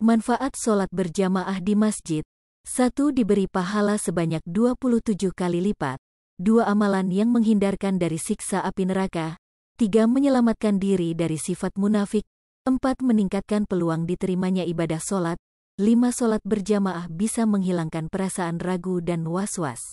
Manfaat sholat berjamaah di masjid. Satu Diberi pahala sebanyak 27 kali lipat. Dua Amalan yang menghindarkan dari siksa api neraka. Tiga Menyelamatkan diri dari sifat munafik. Empat Meningkatkan peluang diterimanya ibadah sholat. Lima sholat berjamaah bisa menghilangkan perasaan ragu dan was-was.